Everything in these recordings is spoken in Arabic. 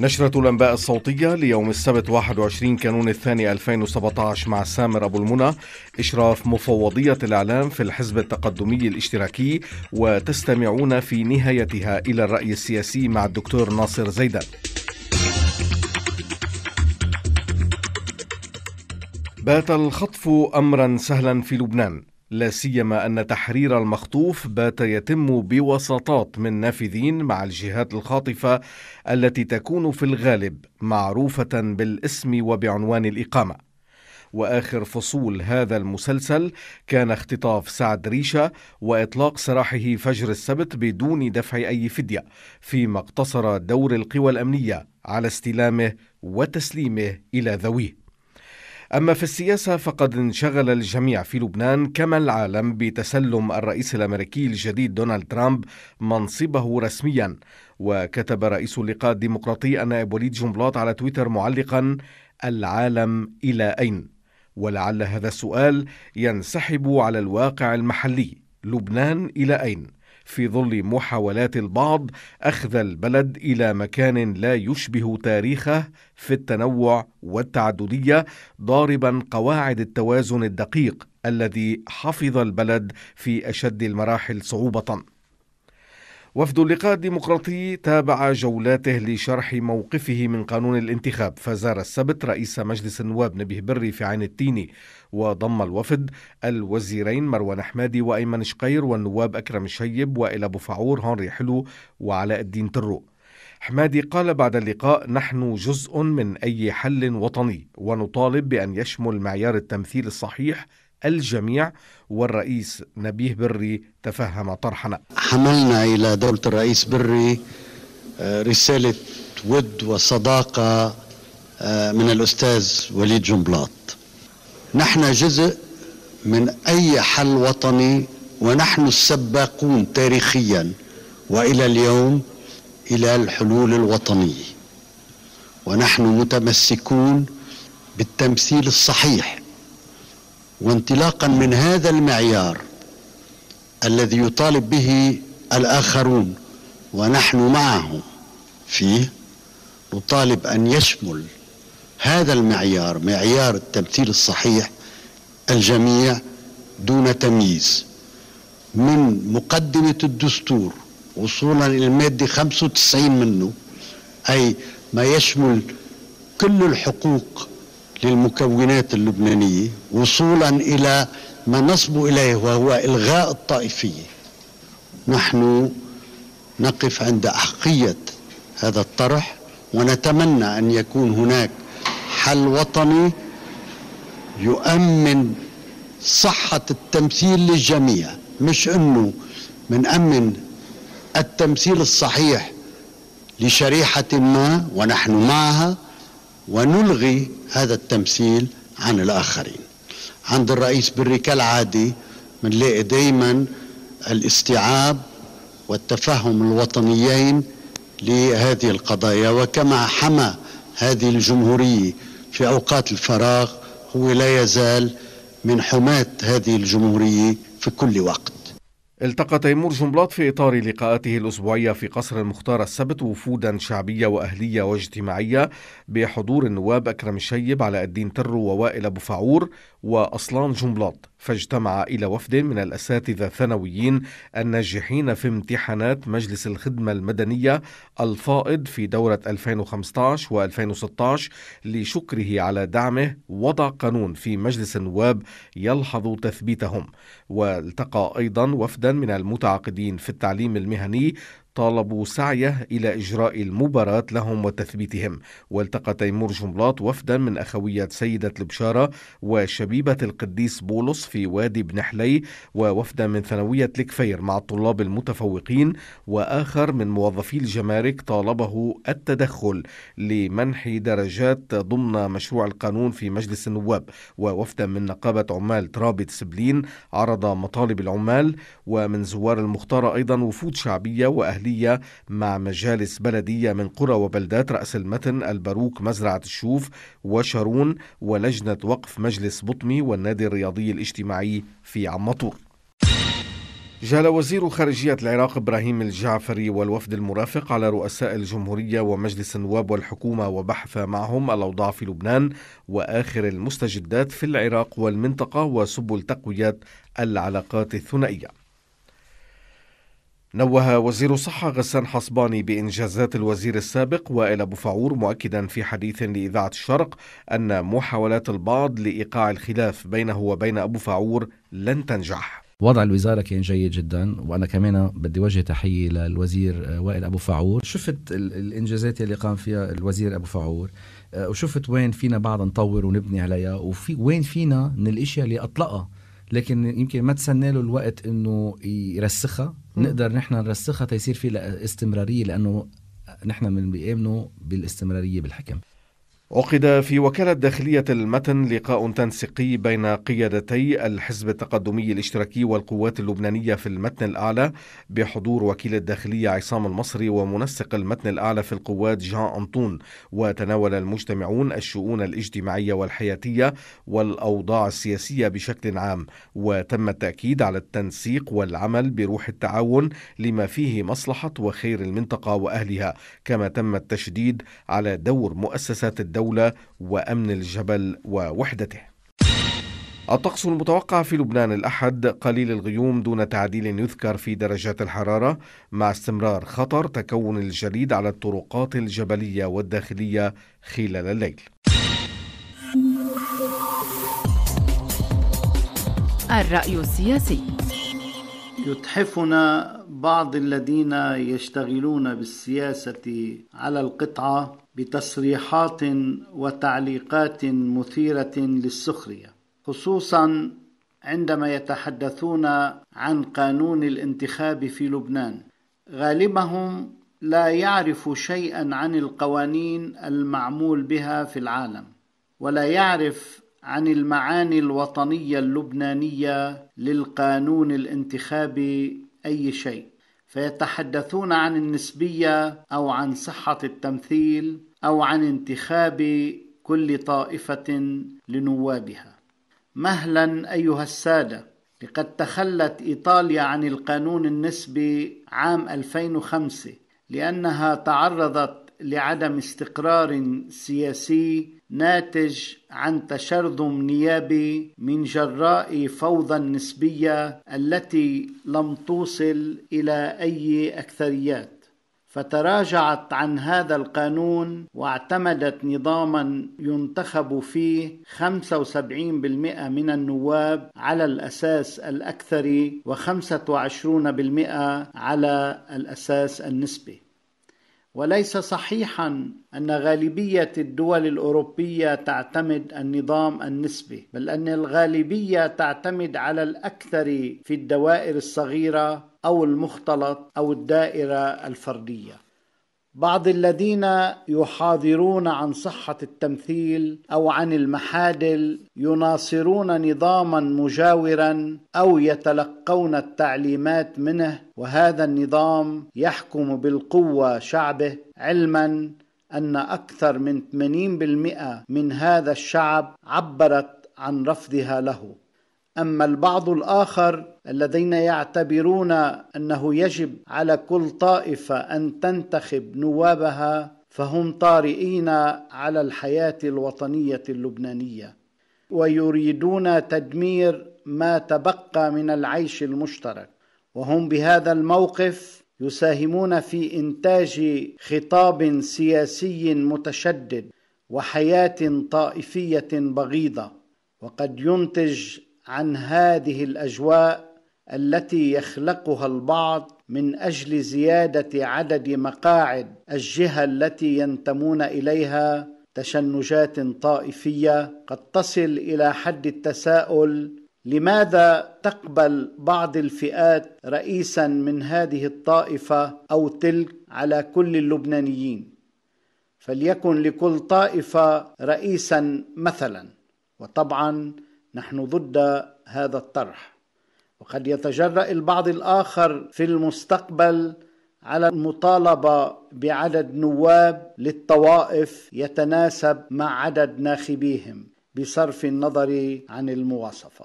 نشرة الأنباء الصوتية ليوم السبت 21 كانون الثاني 2017 مع سامر أبو المنى إشراف مفوضية الإعلام في الحزب التقدمي الاشتراكي وتستمعون في نهايتها إلى الرأي السياسي مع الدكتور ناصر زيدان بات الخطف أمرا سهلا في لبنان لا سيما أن تحرير المخطوف بات يتم بوساطات من نافذين مع الجهات الخاطفة التي تكون في الغالب معروفة بالاسم وبعنوان الإقامة. وآخر فصول هذا المسلسل كان اختطاف سعد ريشة وإطلاق سراحه فجر السبت بدون دفع أي فدية، فيما اقتصر دور القوى الأمنية على استلامه وتسليمه إلى ذويه. أما في السياسة فقد انشغل الجميع في لبنان كما العالم بتسلم الرئيس الأمريكي الجديد دونالد ترامب منصبه رسميا وكتب رئيس اللقاء الديمقراطي النائب وليد جنبلاط على تويتر معلقا العالم إلى أين؟ ولعل هذا السؤال ينسحب على الواقع المحلي لبنان إلى أين؟ في ظل محاولات البعض اخذ البلد الى مكان لا يشبه تاريخه في التنوع والتعدديه ضاربا قواعد التوازن الدقيق الذي حفظ البلد في اشد المراحل صعوبه وفد اللقاء الديمقراطي تابع جولاته لشرح موقفه من قانون الانتخاب فزار السبت رئيس مجلس النواب نبيه بري في عين التيني وضم الوفد الوزيرين مروان حمادي وأيمن شقير والنواب أكرم شيب وإلى بفعور هنري حلو وعلاء الدين ترو حمادي قال بعد اللقاء نحن جزء من أي حل وطني ونطالب بأن يشمل معيار التمثيل الصحيح الجميع والرئيس نبيه بري تفهم طرحنا حملنا إلى دولة الرئيس بري آه، رسالة ود وصداقة آه، من الأستاذ وليد جنبلاط نحن جزء من أي حل وطني ونحن السباقون تاريخيا وإلى اليوم إلى الحلول الوطنية ونحن متمسكون بالتمثيل الصحيح وانطلاقا من هذا المعيار الذي يطالب به الآخرون ونحن معهم فيه نطالب أن يشمل هذا المعيار معيار التمثيل الصحيح الجميع دون تمييز من مقدمة الدستور وصولا إلى المادة 95 منه أي ما يشمل كل الحقوق للمكونات اللبنانية وصولا إلى ما نصب إليه وهو إلغاء الطائفية نحن نقف عند أحقية هذا الطرح ونتمنى أن يكون هناك حل وطني يؤمن صحة التمثيل للجميع مش أنه أمن التمثيل الصحيح لشريحة ما ونحن معها ونلغي هذا التمثيل عن الآخرين عند الرئيس بري كالعادي بنلاقي دايما الاستيعاب والتفهم الوطنيين لهذه القضايا وكما حمى هذه الجمهورية في أوقات الفراغ هو لا يزال من حماة هذه الجمهورية في كل وقت التقى تيمور جنبلاط في إطار لقاءاته الأسبوعية في قصر المختار السبت وفودا شعبية وأهلية واجتماعية بحضور النواب أكرم الشيب علاء الدين ترو ووائل أبو فعور وأصلان جنبلاط فاجتمع إلى وفد من الأساتذة الثانويين الناجحين في امتحانات مجلس الخدمة المدنية الفائض في دورة 2015 و2016 لشكره على دعمه وضع قانون في مجلس النواب يلحظ تثبيتهم والتقى أيضا وفدا من المتعاقدين في التعليم المهني طالبوا سعيه إلى إجراء المباراة لهم وتثبيتهم والتقى تيمور جملاط وفدا من أخوية سيدة البشارة وشبيبة القديس بولس في وادي بنحلي ووفدا من ثانوية الكفير مع الطلاب المتفوقين وآخر من موظفي الجمارك طالبه التدخل لمنح درجات ضمن مشروع القانون في مجلس النواب ووفدا من نقابة عمال ترابط سبلين عرض مطالب العمال ومن زوار المختارة أيضا وفود شعبية وأهلية البلدية مع مجالس بلدية من قرى وبلدات رأس المتن البروك مزرعة الشوف وشارون ولجنة وقف مجلس بطمي والنادي الرياضي الاجتماعي في عمطور جال وزير خارجية العراق إبراهيم الجعفري والوفد المرافق على رؤساء الجمهورية ومجلس النواب والحكومة وبحث معهم الأوضاع في لبنان وآخر المستجدات في العراق والمنطقة وسبل تقوية العلاقات الثنائية نوه وزير الصحة غسان حصباني بإنجازات الوزير السابق وائل أبو فعور مؤكدا في حديث لإذاعة الشرق أن محاولات البعض لإيقاع الخلاف بينه وبين أبو فعور لن تنجح وضع الوزاره كان جيد جدا وانا كمان بدي وجه تحيه للوزير وائل ابو فعور شفت الانجازات اللي قام فيها الوزير ابو فعور آه، وشفت وين فينا بعد نطور ونبني عليها وفي وين فينا من الاشياء اللي اطلقها لكن يمكن ما تسنى له الوقت انه يرسخها م. نقدر نحن نرسخها تيصير في استمراريه لانه نحن من بيامنوا بالاستمراريه بالحكم عقد في وكالة داخلية المتن لقاء تنسيقي بين قيادتي الحزب التقدمي الاشتراكي والقوات اللبنانية في المتن الأعلى بحضور وكيل الداخلية عصام المصري ومنسق المتن الأعلى في القوات جان أنطون وتناول المجتمعون الشؤون الاجتماعية والحياتية والأوضاع السياسية بشكل عام وتم التأكيد على التنسيق والعمل بروح التعاون لما فيه مصلحة وخير المنطقة وأهلها كما تم التشديد على دور مؤسسات الدولة الدولة وأمن الجبل ووحدته الطقس المتوقع في لبنان الأحد قليل الغيوم دون تعديل يذكر في درجات الحرارة مع استمرار خطر تكون الجليد على الطرقات الجبلية والداخلية خلال الليل الرأي السياسي يتحفنا بعض الذين يشتغلون بالسياسة على القطعة بتصريحات وتعليقات مثيره للسخريه خصوصا عندما يتحدثون عن قانون الانتخاب في لبنان غالبهم لا يعرف شيئا عن القوانين المعمول بها في العالم ولا يعرف عن المعاني الوطنيه اللبنانيه للقانون الانتخابي اي شيء فيتحدثون عن النسبيه او عن صحه التمثيل او عن انتخاب كل طائفه لنوابها مهلا ايها الساده لقد تخلت ايطاليا عن القانون النسبي عام 2005 لانها تعرضت لعدم استقرار سياسي ناتج عن تشرذم نيابي من جراء فوضى النسبيه التي لم توصل الى اي اكثريات فتراجعت عن هذا القانون واعتمدت نظاما ينتخب فيه 75% من النواب على الاساس الاكثري و25% على الاساس النسبي وليس صحيحا ان غالبيه الدول الاوروبيه تعتمد النظام النسبي بل ان الغالبيه تعتمد على الاكثر في الدوائر الصغيره او المختلط او الدائره الفرديه بعض الذين يحاضرون عن صحه التمثيل او عن المحادل يناصرون نظاما مجاورا او يتلقون التعليمات منه وهذا النظام يحكم بالقوه شعبه علما ان اكثر من 80% من هذا الشعب عبرت عن رفضها له اما البعض الاخر الذين يعتبرون انه يجب على كل طائفه ان تنتخب نوابها فهم طارئين على الحياه الوطنيه اللبنانيه ويريدون تدمير ما تبقى من العيش المشترك وهم بهذا الموقف يساهمون في انتاج خطاب سياسي متشدد وحياه طائفيه بغيضه وقد ينتج عن هذه الاجواء التي يخلقها البعض من اجل زياده عدد مقاعد الجهه التي ينتمون اليها تشنجات طائفيه قد تصل الى حد التساؤل لماذا تقبل بعض الفئات رئيسا من هذه الطائفه او تلك على كل اللبنانيين فليكن لكل طائفه رئيسا مثلا وطبعا نحن ضد هذا الطرح وقد يتجرأ البعض الآخر في المستقبل على المطالبة بعدد نواب للطوائف يتناسب مع عدد ناخبيهم بصرف النظر عن المواصفة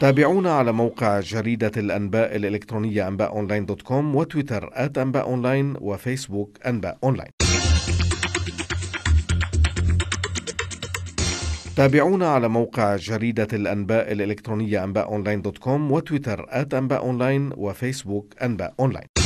تابعونا على موقع جريدة الأنباء الإلكترونية أنباء أونلاين دوت كوم وتويتر آت أنباء أونلاين وفيسبوك أنباء أونلاين تابعونا على موقع جريدة الأنباء الإلكترونية أنباء أونلاين دوت كوم وتويتر أت أنباء أونلاين وفيسبوك أنباء أونلاين